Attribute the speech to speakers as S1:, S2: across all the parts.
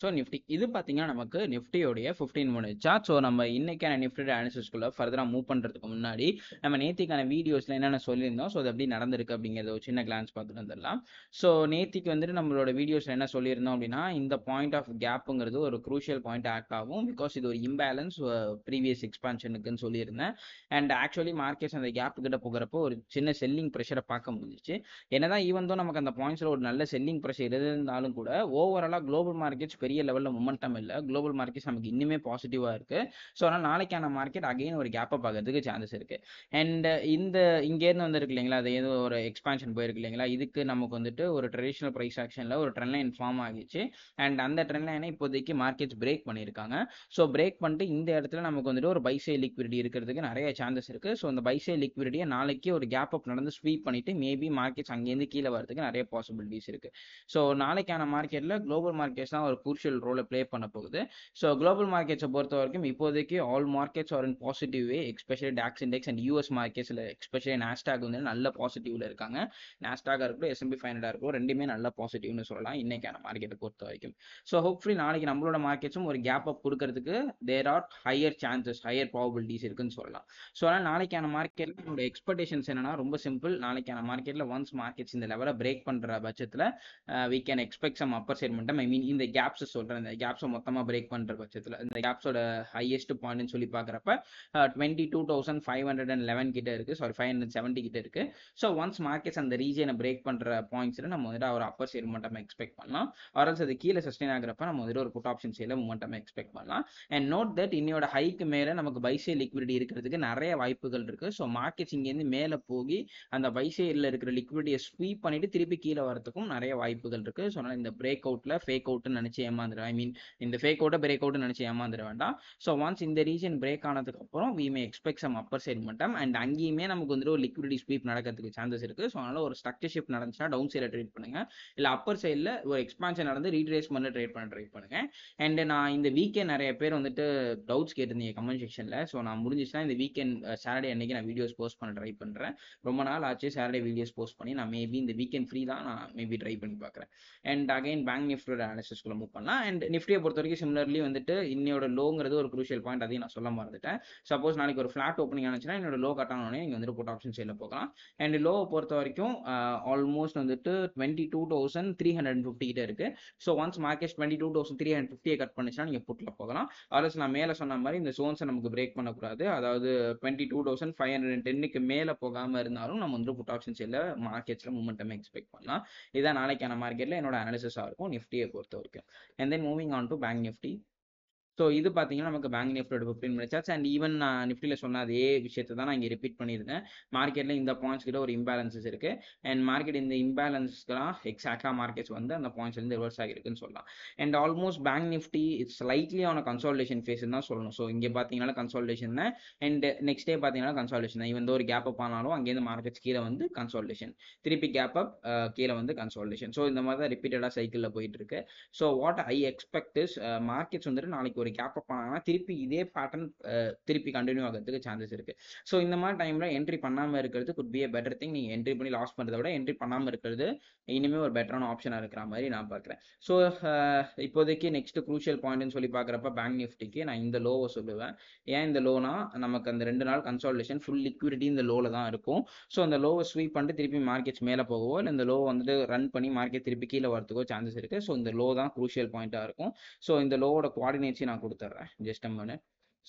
S1: so Nifty இது பார்த்தீங்கன்னா நமக்கு நிஃப்டியோடைய ஃபிஃப்டீன் மினிட் சார்ட் ஸோ நம்ம இன்னைக்கான நிஃப்டி அனாலிசிஸ்குள்ள ஃபர்தராக மூவ் பண்ணுறதுக்கு முன்னாடி நம்ம நேத்திக்கான வீடியோஸில் என்னென்ன சொல்லியிருந்தோம் ஸோ அது எப்படி நடந்திருக்கு அப்படிங்கிறத ஒரு சின்ன கிளான்ஸ் பார்த்துட்டு வந்துடலாம் ஸோ நேத்திக்கு வந்துட்டு நம்மளோட வீடியோஸில் என்ன சொல்லியிருந்தோம் அப்படின்னா இந்த பாயிண்ட் ஆஃப் கேப்புங்கிறது ஒரு குரூஷியல் பாயிண்ட் ஆக்ட் ஆகும் பிகாஸ் இது ஒரு இம்பேலன்ஸ் ப்ரீவியஸ் எக்ஸ்பான்ஷனுக்குன்னு சொல்லியிருந்தேன் அண்ட் ஆக்சுவலி மார்க்கெட்ஸ் அந்த கேப் கிட்ட போகிறப்போ ஒரு சின்ன செல்லிங் ப்ரெஷரை பார்க்க முடிஞ்சிச்சு என்னதான் ஈவன் தான் நமக்கு அந்த பாயிண்ட்ஸில் ஒரு நல்ல செல்லிங் ப்ரெஷர் இருந்தாலும் கூட ஓவராலாக குளோபல் மார்க்கெட்ஸ் பெரிய லெவலில் மொமெண்டம் இல்லை குளோபல் மார்க்கெட்ஸ் நமக்கு இன்னுமே பாசிட்டிவாக இருக்குது ஸோ அதனால் நாளைக்கான மார்க்கெட் அகைன் ஒரு கேப்பை பார்க்கறதுக்கு சான்சஸ் இருக்குது அண்ட் இந்த இங்கேருந்து வந்திருக்கு இல்லைங்களா அது ஏதோ ஒரு எக்ஸ்பான்ஷன் போயிருக்கு இல்லைங்களா இதுக்கு நமக்கு வந்துட்டு ஒரு ட்ரெடிஷ்னல் ப்ரைஸ் ஆக்ஷனில் ஒரு ட்ரெண்ட் லைன் ஃபார்ம் ஆகிச்சு அண்ட் அந்த ட்ரெண்ட் லைனை இப்போதைக்கு மார்க்கெட்ஸ் பிரேக் பண்ணியிருக்காங்க ஸோ பிரேக் பண்ணிட்டு இந்த இடத்துல நமக்கு வந்துட்டு ஒரு பைசை லிக்விடிட்டி இருக்கிறதுக்கு நிறைய சான்சஸ் இருக்கு ஸோ அந்த பைசை லிக்விடிட்டியை நாளைக்கு ஒரு கேப் அப் நடந்து ஸ்வீப் பண்ணிட்டு மேபி மார்க்கெட்ஸ் அங்கேருந்து கீழே வரதுக்கு நிறைய பாசிபிலிட்டிஸ் இருக்கு ஸோ நாளைக்கான மார்க்கெட்டில் குளோபல் மார்க்கெட்ஸ் தான் ஒரு குரூஷியல் ரோலை பிளே பண்ண போகுது ஸோ குளோபல் மார்க்கெட்ஸை பொறுத்த வரைக்கும் இப்போதைக்கு all markets are in positive way especially DAX index and US மார்க்கெட்ஸில் எக்ஸ்பெஷலி நேஸ்டாக் வந்து நல்ல பாசிட்டிவ்ல இருக்காங்க நாஸ்டாக இருக்கோ எஸ்எம்பி ஃபைவ் இருக்கோ ரெண்டுமே நல்ல பாசிட்டிவ்னு சொல்லலாம் இன்னைக்கான மார்க்கெட்டை பொறுத்த வரைக்கும் ஸோ ஹோப்ஃபுல்லி நாளைக்கு நம்மளோட மார்க்கெட்ஸும் ஒரு கேப் அப் கொடுக்கறதுக்கு there are higher chances higher probabilities இருக்குன்னு சொல்லலாம் ஸோ அதனால் நாளைக்கான மார்க்கெட்டில் என்னோட எக்ஸ்பெக்டேஷன்ஸ் என்னன்னா ரொம்ப சிம்பிள் நாளைக்கான மார்க்கெட்டில் ஒன்ஸ் மார்க்கெட்ஸ் இந்த லெவலை பிரேக் பண்ணுற பட்சத்தில் we can expect some upper side மட்டும் ஐ மீன் இந்த கேப்ஸ் கேப்ஸ் சொல்கிறேன் இந்த கேப்ஸை மொத்தமாக பிரேக் பண்ணுற பட்சத்தில் இந்த கேப்ஸோட ஹையஸ்ட் பாயிண்ட்னு சொல்லி பார்க்குறப்ப twenty two thousand five hundred and eleven கிட்ட இருக்குது சாரி ஃபைவ் ஹண்ட்ரட் செவன்ட்டி கிட்ட இருக்குது ஸோ ஒன்ஸ் மார்க்கெட்ஸ் அந்த ரீஜனை பிரேக் பண்ணுற பாயிண்ட்ஸில் நம்ம வந்துட்டு ஒரு அப்பர் சைடு மட்டும் எக்ஸ்பெக்ட் பண்ணலாம் ஆர்எல்ஸ் அது கீழே சஸ்டெயின் ஆகிறப்ப நம்ம வந்துட்டு ஒரு புட் ஆப்ஷன் சைடில் மட்டும் எக்ஸ்பெக்ட் பண்ணலாம் அண்ட் நோட் தட் இன்னையோட ஹைக்கு மேலே நமக்கு பைசே லிக்விடிட்டி இருக்கிறதுக்கு நிறைய வாய்ப்புகள் இருக்குது ஸோ மார்க்கெட்ஸ் இங்கேருந்து மேலே போய் அந்த பைசேரில் இருக்கிற லிக்விடிட்டியை ஸ்வீப் பண்ணிட்டு திருப்பி கீழே வரதுக்கும் நிறைய வாய்ப்புகள் இருக்குது ஸோ அதனால் இந்த பிரேக் அவுட்டில் ஃபேக் அவுட்னு நினச்சி ஏமாந்துடும் ஐ மீன் இந்த ஃபேக் அவுட்டை பிரேக் அவுட் நினச்சி ஏமாந்துட வேண்டாம் ஸோ ஒன்ஸ் இந்த ரீஜன் பிரேக் ஆனதுக்கு அப்புறம் we may expect some upper side மட்டும் அண்ட் அங்கேயுமே நமக்கு வந்துட்டு ஒரு லிக்விடிட்டி ஸ்வீப் நடக்கிறதுக்கு சான்சஸ் இருக்கு ஸோ அதனால ஒரு ஸ்ட்ரக்சர் ஷிஃப்ட் நடந்துச்சுன்னா டவுன் சைடில் ட்ரேட் பண்ணுங்க இல்லை அப்பர் சைடில் ஒரு எக்ஸ்பான்ஷன் நடந்து ரீட்ரேஸ் பண்ண ட்ரேட் பண்ண ட்ரை பண்ணுங்க அண்ட் நான் இந்த வீக்கெண்ட் நிறைய பேர் வந்துட்டு டவுட்ஸ் கேட்டிருந்தீங்க கமெண்ட் செக்ஷனில் ஸோ நான் முடிஞ்சிச்சுன்னா இந்த வீக்கெண்ட் சாட்டர்டே அன்னைக்கு நான் வீடியோஸ் போஸ்ட் பண்ண ட்ரை பண்ணுறேன் ரொம்ப நாள் ஆச்சு சாட்டர்டே வீடியோஸ் போஸ்ட் பண்ணி நான் மேபி இந்த வீக்கெண்ட் ஃப்ரீ தான் நான் மேபி ட்ரை பண்ணி பார்க்குறேன் அண்ட் அகைன் பேங்க் நிஃப்டோட அனாலிசிஸ்குள்ளே மூவ் பண்ணலாம் பண்ணலாம் அண்ட் நிஃப்டியை பொறுத்த வரைக்கும் சிமிலர்லி வந்துட்டு இன்னையோட லோங்கிறது ஒரு குரூஷியல் பாயிண்ட் அதையும் நான் சொல்ல மறந்துட்டேன் சப்போஸ் நாளைக்கு ஒரு ஃபிளாட் ஓப்பனிங் ஆனச்சுன்னா என்னோட லோ கட்டானோடனே நீங்கள் வந்துட்டு போட் ஆப்ஷன் சைடில் போகலாம் அண்ட் லோ பொறுத்த வரைக்கும் ஆல்மோஸ்ட் வந்துட்டு twenty two thousand three hundred fifty கிட்ட இருக்கு so once market twenty two thousand three hundred ஃபிஃப்டியை கட் பண்ணிச்சுன்னா நீங்கள் புட்டில் போகலாம் அரசு நான் மேலே சொன்ன மாதிரி இந்த சோன்ஸை நமக்கு பிரேக் பண்ணக்கூடாது அதாவது twenty two thousand five hundred டென்னுக்கு மேலே போகாமல் இருந்தாலும் நம்ம வந்து புட் ஆப்ஷன் சைடில் மார்க்கெட்ஸில் மூமெண்ட்டமே எக்ஸ்பெக்ட் பண்ணலாம் இதான் நாளைக்கான மார்க்கெட்டில் என்னோட அனாலிசிஸாக இருக்கும் நிஃப்டியை பொறுத்த வரைக்கும் and then moving on to bank nifty so இது பார்த்தீங்கன்னா நமக்கு பேங்க் நிஃப்டியோட fifteen minute charts and even நான் நிஃப்டியில் சொன்ன அதே விஷயத்தை தான் நான் இங்கே ரிப்பீட் பண்ணியிருந்தேன் மார்க்கெட்டில் இந்த பாயிண்ட்ஸ் கிட்ட ஒரு இம்பேலன்சஸ் இருக்குது அண்ட் மார்க்கெட் இந்த இம்பேலன்ஸ்க்குலாம் எக்ஸாக்டாக மார்க்கெட்ஸ் வந்து அந்த பாயிண்ட்ஸ்லேருந்து ரிவர்ஸ் ஆகிருக்குன்னு சொல்லலாம் and almost bank Nifty it's lightly ஆன கன்சால்டேஷன் ஃபேஸ் தான் சொல்லணும் ஸோ இங்கே பார்த்தீங்கன்னா கன்சால்டேஷன் தான் அண்ட் நெக்ஸ்ட் டே பார்த்தீங்கன்னா கன்சால்டேஷன் தான் இவன் ஒரு கேப் அப் ஆனாலும் அங்கேருந்து மார்க்கெட்ஸ் கீழே வந்து கன்சால்டேஷன் திருப்பி கேப் அப் கீழே வந்து கன்சால்டேஷன் ஸோ இந்த மாதிரி தான் ரிப்பீட்டடாக சைக்கிளில் போயிட்டு இருக்கு so what I expect is markets வந்துட்டு நாளைக்கு ஒரு கேப் அப் பண்ணாங்கன்னா திருப்பி இதே பேட்டர்ன் திருப்பி கண்டினியூ ஆகிறதுக்கு சான்சஸ் இருக்கு ஸோ இந்த மாதிரி டைம்ல என்ட்ரி பண்ணாமல் இருக்கிறது good be a better thing நீங்க என்ட்ரி பண்ணி லாஸ் பண்ணுறத விட என்ட்ரி பண்ணாமல் இருக்கிறது இனிமேல் ஒரு பெட்டரான ஆப்ஷனாக இருக்கிற மாதிரி நான் பார்க்குறேன் ஸோ இப்போதைக்கு நெக்ஸ்ட் குரூஷியல் பாயிண்ட்னு சொல்லி பார்க்குறப்ப பேங்க் நிஃப்டிக்கு நான் இந்த லோவை சொல்லுவேன் ஏன் இந்த லோனா நமக்கு அந்த ரெண்டு நாள் கன்சால்டேஷன் ஃபுல் லிக்விடிட்டி இந்த லோவில் தான் இருக்கும் ஸோ அந்த லோவை ஸ்வீப் பண்ணிட்டு திருப்பி மார்க்கெட் மேலே போகவோ இல்லை இந்த லோ வந்துட்டு ரன் பண்ணி மார்க்கெட் திருப்பி கீழே வரதுக்கோ சான்சஸ் இருக்குது ஸோ இந்த லோ தான் குரூஷியல் பாயிண்ட்டாக இருக்கும் ஸோ இந்த லோவோட குவாடினேட்ஸை நான் கொடுத்துட்றேன் ஜஸ்ட் மினிட்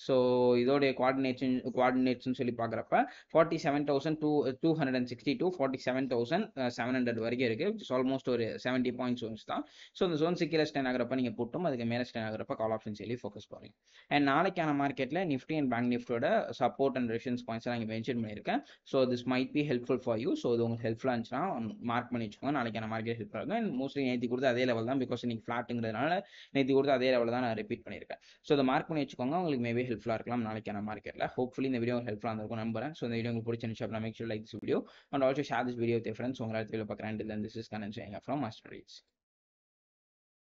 S1: ஸோ இதோடைய கோஆர்டினேஷன் கோஆர்டினேட்ஸ்னு சொல்லி பார்க்குறப்ப forty seven thousand two two hundred and sixty two forty seven thousand seven hundred வரைக்கும் இருக்குது இட்ஸ் ஆல்மோஸ்ட் ஒரு செவன்ட்டி பாயிண்ட் ஜோன்ஸ் தான் ஸோ இந்த ஜோன் கீழே ஸ்டேன் ஆகிறப்ப நீங்கள் போட்டும் அதுக்கு மேலே ஸ்டேன் ஆகிறப்ப கால் ஆப்ஷன் சொல்லி ஃபோக்கஸ் பண்ணுறீங்க அண்ட் நாளைக்கான மார்க்கெட்டில் நிஃப்டி அண்ட் பேங்க் நிஃப்டியோட சப்போர்ட் அண்ட் ரெஷன்ஸ் பாயிண்ட்ஸ் எல்லாம் இங்கே மென்ஷன் பண்ணியிருக்கேன் so this might be helpful for you so இது உங்களுக்கு ஹெல்ப்ஃபுல்லாக இருந்துச்சுன்னா மார்க் பண்ணி வச்சுக்கோங்க நாளைக்கான மார்க்கெட் ஹெல்ப் ஆகும் அண்ட் மோஸ்ட்லி நேற்று கொடுத்து அதே லெவல் தான் பிகாஸ் நீங்கள் ஃப்ளாட்டுங்கிறதுனால நேற்று கொடுத்து அதே லெவல் தான் நான் ரிப்பீட் பண்ணியிருக்கேன் ஸோ அதை மார்க் பண்ணி வச்சுக்கோங்க உங்களுக்கு மேபி ஹெல்ப்ஃபுல்லாக இருக்கலாம் நாளைக்கான மார்க்கெட்டில் ஹோப்ஃபுல்லி இந்த வீடியோ ஹெல்ப்ஃபுல்லாக இருந்திருக்கும் நம்புறேன் ஸோ இந்த வீடியோ உங்களுக்கு பிடிச்சிருந்துச்சு அப்படின்னா make sure like this video and also share this video with friends உங்களை இடத்துல பார்க்குறேன் இதில் this is connect from master reach